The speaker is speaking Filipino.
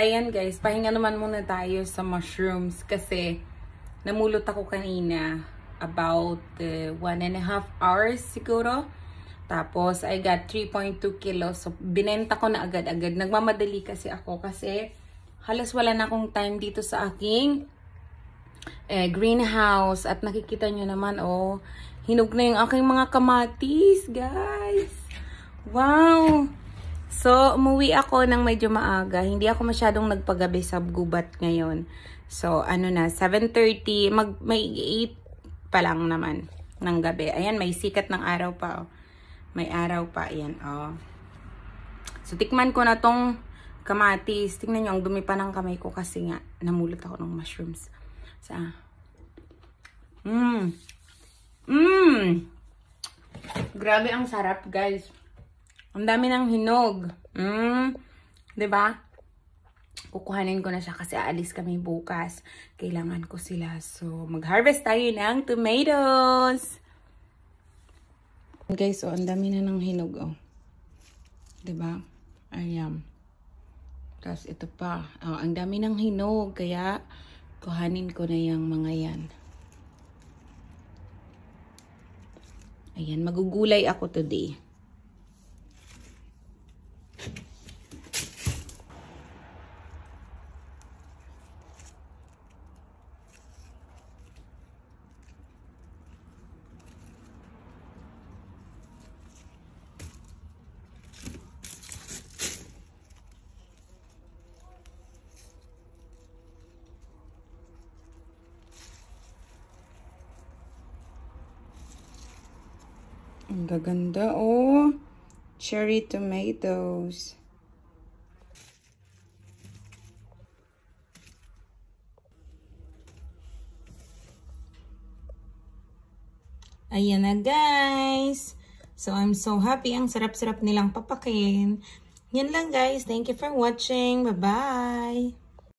ayan guys, pahinga naman muna tayo sa mushrooms kasi namulot ako kanina about uh, one and a half hours siguro. Tapos I got 3.2 kilos. So binenta ko na agad-agad. Nagmamadali kasi ako kasi halos wala na akong time dito sa aking eh, greenhouse. At nakikita nyo naman, oh, hinog na yung aking mga kamatis, guys. Wow! So, umuwi ako ng medyo maaga. Hindi ako masyadong nagpagabi sa gubat ngayon. So, ano na, 7.30, mag, may 8 pa lang naman ng gabi. Ayan, may sikat ng araw pa. Oh. May araw pa. Ayan, oh. So, tikman ko na tong kamatis. Tingnan nyo, ang dumi pa ng kamay ko kasi nga, namulot ako ng mushrooms. Sa, so, mmm. Mmm. Grabe ang sarap, guys. Ang dami ng hinog. Mm, 'di ba? Kukuhanin ko na siya kasi aalis kami bukas. Kailangan ko sila. So, mag-harvest tayo ng tomatoes. Guys, so, oh, ang dami na ng hinog, oh. 'Di ba? Ayam. Tapos ito pa. Oh, ang dami ng hinog kaya kuhanin ko na 'yang mga 'yan. Ayan, magugulay ako today. Ang gaganda, oh. Cherry tomatoes. Ayan na, guys. So, I'm so happy. Ang sarap-sarap nilang papakin. Yan lang, guys. Thank you for watching. Bye-bye.